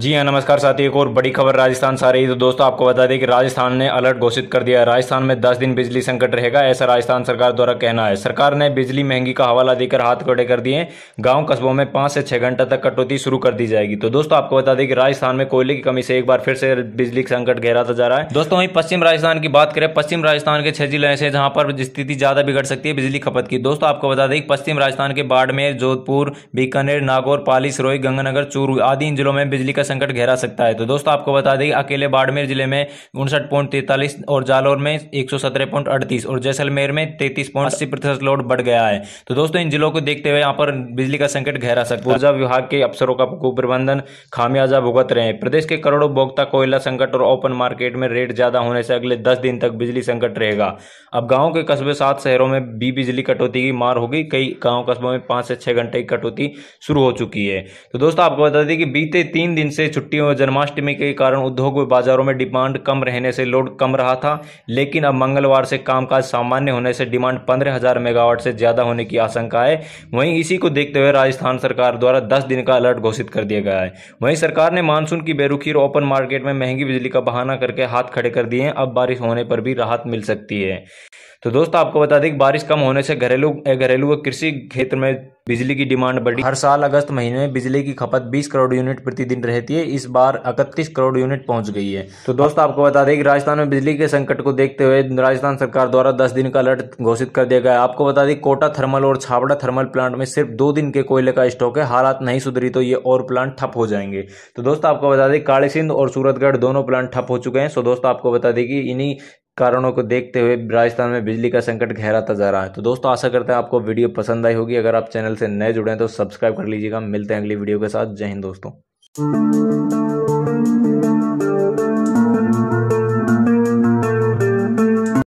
जी हाँ नमस्कार साथी एक और बड़ी खबर राजस्थान से आ रही है तो दोस्तों आपको बता दें कि राजस्थान ने अलर्ट घोषित कर दिया है राजस्थान में 10 दिन बिजली संकट रहेगा ऐसा राजस्थान सरकार द्वारा कहना है सरकार ने बिजली महंगी का हवाला देकर हाथ खड़े कर दिए गांव कस्बों में पांच से छह घंटा तक कटौती शुरू कर दी जाएगी तो दोस्तों आपको बता दें कि राजस्थान में कोयले की कमी से एक बार फिर से बिजली संकट गहराता जा रहा है दोस्तों वहीं पश्चिम राजस्थान की बात करें पश्चिम राजस्थान के छह जिले ऐसे जहाँ पर स्थिति ज़्यादा बिगड़ सकती है बिजली खपत की दोस्तों आपको बता दें कि पश्चिम राजस्थान के बाड़मेर जोधपुर बीकानेर नागौर पाली सिरोई गंगानगर चूरू आदि इन जिलों में बिजली का का संकट गहरा सकता है तो दोस्तों आपको बता दें अकेले बाड़मेर जिले में उनसठ पॉइंट तैतालीस और जालौर में एक सौ सत्रह पॉइंट अड़तीस और जैसलमेर में तैतीस पॉइंट अस्सी प्रतिशत लोड बढ़ गया है तो दोस्तों इन जिलों को देखते हुए यहाँ पर बिजली का संकट गहरा सकता है ऊर्जा विभाग के अफसरों का कुप्रबंधन खामियाजा भुगत रहे हैं प्रदेश के करोड़ों उपभोक्ता कोयला संकट और ओपन मार्केट में रेट ज्यादा होने से अगले दस दिन तक बिजली संकट रहेगा अब गाँव के कस्बे सात शहरों में भी बिजली कटौती की मार होगी कई गाँव कस्बों में पांच से छह घंटे की कटौती शुरू हो चुकी है तो दोस्तों आपको बता दें कि बीते तीन दिन से छुट्टियों और जन्माष्टमी के कारण उद्योग व बाजारों में डिमांड कम रहने से लोड कम रहा था लेकिन अब मंगलवार से कामकाज सामान्य होने से डिमांड पंद्रह हजार मेगावाट से ज्यादा होने की आशंका है वहीं इसी को देखते हुए राजस्थान सरकार द्वारा दस दिन का अलर्ट घोषित कर दिया गया है वहीं सरकार ने मानसून की बेरुखी और ओपन मार्केट में महंगी बिजली का बहाना करके हाथ खड़े कर दिए हैं अब बारिश होने पर भी राहत मिल सकती है तो दोस्तों आपको बता दें कि बारिश कम होने से घरेलू घरेलू व कृषि क्षेत्र में बिजली की डिमांड बढ़ी हर साल अगस्त महीने में बिजली की खपत 20 करोड़ यूनिट प्रतिदिन रहती है इस बार इकतीस करोड़ यूनिट पहुंच गई है तो दोस्तों आपको बता दें कि राजस्थान में बिजली के संकट को देखते हुए राजस्थान सरकार द्वारा दस दिन का अलर्ट घोषित कर दिया गया आपको बता दें कोटा थर्मल और छाबड़ा थर्मल प्लांट में सिर्फ दो दिन के कोयले का स्टॉक है हालात नहीं सुधरी तो ये और प्लांट ठप हो जाएंगे तो दोस्तों आपको बता दें काली सिंध और सूरतगढ़ दोनों प्लांट ठप हो चुके हैं सो दोस्तों आपको बता दें कि इन्हीं कारणों को देखते हुए राजस्थान में बिजली का संकट गहराता जा रहा है तो दोस्तों आशा करते हैं आपको वीडियो पसंद आई होगी अगर आप चैनल से नए जुड़े हैं तो सब्सक्राइब कर लीजिएगा मिलते हैं अगली वीडियो के साथ जय हिंद दोस्तों